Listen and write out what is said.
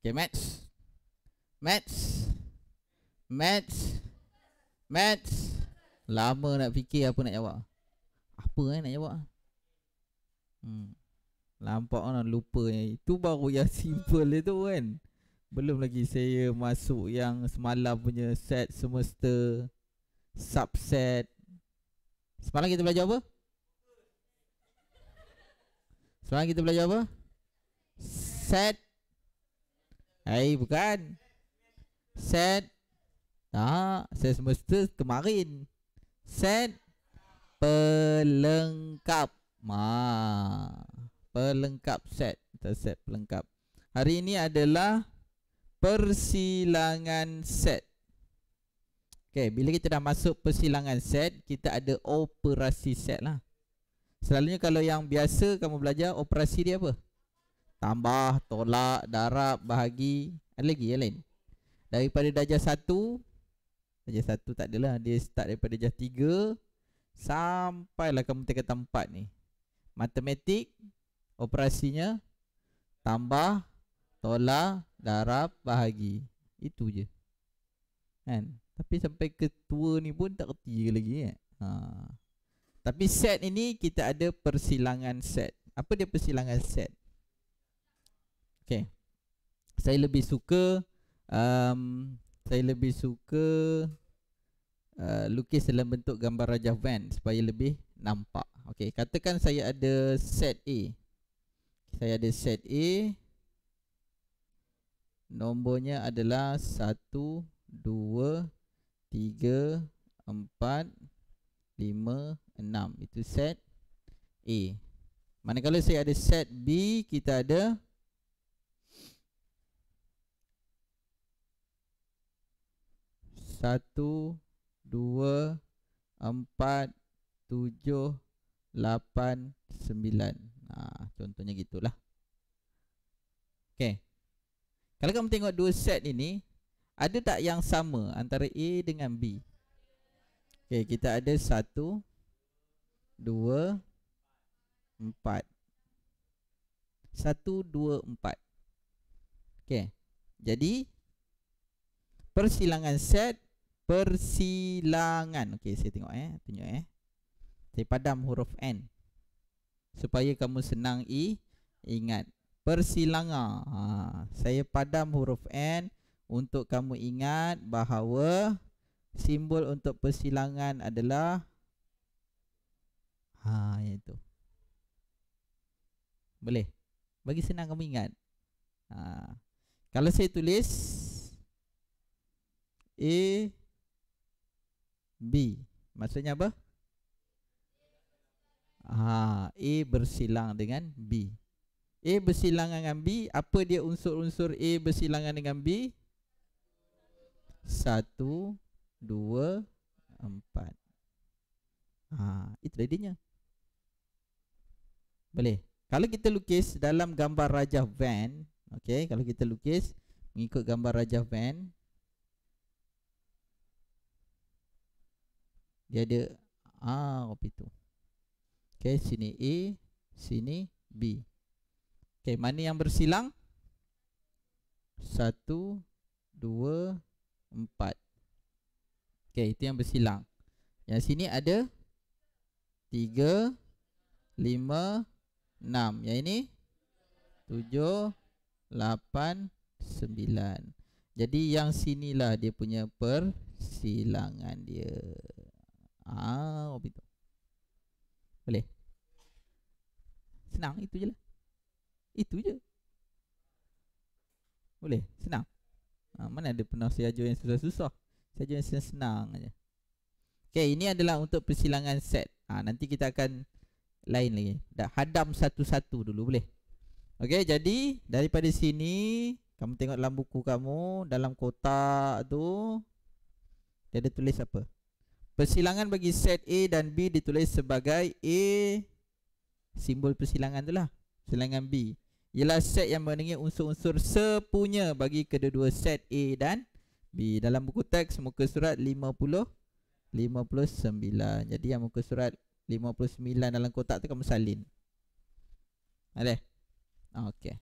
Okay, Mats. Mats. Mats. Mats. Lama nak fikir apa nak jawab. Apa eh nak jawab? Hmm. Lampak kan lupa ni. Itu baru yang simple tu kan. Belum lagi saya masuk yang semalam punya set semester subset. Semalam kita belajar apa? Semalam kita belajar apa? Set Hari eh, bukan Set Tak Set semester kemarin Set Pelengkap Ma. Pelengkap set Atau set pelengkap Hari ini adalah Persilangan set Okay, bila kita dah masuk persilangan set Kita ada operasi set lah Selalunya kalau yang biasa kamu belajar Operasi dia apa? tambah, tolak, darab, bahagi ada lagi yang lain daripada darjah satu, darjah satu tak adalah dia start daripada darjah 3 sampailah kamu tingkat tempat ni matematik operasinya tambah tolak darab bahagi itu je kan tapi sampai ketua ni pun tak reti lagi kan ha. tapi set ini kita ada persilangan set apa dia persilangan set Okay. Saya lebih suka um, saya lebih suka uh, lukis dalam bentuk gambar Raja Van supaya lebih nampak. Okay. Katakan saya ada set A. Saya ada set A. Nombornya adalah 1, 2, 3, 4, 5, 6, 7, 8, 9, 10, itu set A. Manakala saya ada set B, kita ada satu, dua, empat, tujuh, lapan, sembilan. Ah, contohnya gitulah. Okay. Kalau kamu tengok dua set ini, ada tak yang sama antara A dengan B? Okay, kita ada satu, dua, empat. Satu, dua, empat. Okay. Jadi, persilangan set persilangan. Okey, saya tengok eh, tunjuk eh. Saya padam huruf N. Supaya kamu senang i ingat. Persilangan. Ha, saya padam huruf N untuk kamu ingat bahawa simbol untuk persilangan adalah ha itu. Boleh. Bagi senang kamu ingat. Ha. Kalau saya tulis A B. Maksudnya apa? Ha, A bersilang dengan B. A bersilang dengan B, apa dia unsur-unsur A bersilangan dengan B? Satu, dua, empat. Ha, itu jadinya. Boleh. Kalau kita lukis dalam gambar rajah Van, okay. kalau kita lukis mengikut gambar rajah Venn dia ada A ah, kopi tu. Okey, sini A, sini B. Okey, mana yang bersilang? satu dua empat Okey, itu yang bersilang. Yang sini ada tiga lima enam Yang ini tujuh lapan sembilan Jadi yang sinilah dia punya persilangan dia. Ah, orbital. Boleh. Senang itu je lah. Itu je. Boleh, senang. Ha, mana ada pernah saya ajar yang susah-susah. Saya ajar yang senang-senang aja. Okey, ini adalah untuk persilangan set. Ha, nanti kita akan lain lagi. Dah hadam satu-satu dulu boleh. Okey, jadi daripada sini kamu tengok dalam buku kamu dalam kotak tu dia ada tulis apa? Persilangan bagi set A dan B ditulis sebagai A simbol persilangan itulah. Persilangan B ialah set yang mengandungi unsur-unsur sepunya bagi kedua-dua set A dan B dalam buku teks muka surat 50 59. Jadi yang muka surat 59 dalam kotak tu kamu salin. Okey. Okey.